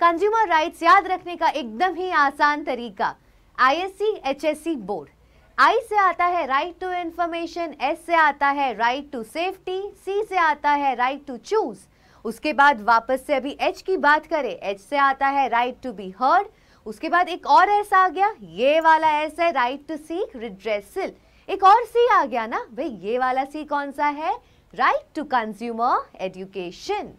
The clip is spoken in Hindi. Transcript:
कंज्यूमर राइट्स याद रखने का एकदम ही आसान तरीका आईएससी एचएससी बोर्ड आई से आता है राइट टू इंफॉर्मेशन एस से आता है राइट टू सेफ्टी सी से आता है राइट टू चूज उसके बाद वापस से अभी एच की बात करें एच से आता है राइट टू बी हर्ड उसके बाद एक और एस आ गया ये वाला एस है राइट टू सीक रिड्रेसल एक और सी आ गया ना भाई ये वाला सी कौन सा है राइट टू कंज्यूमर एजुकेशन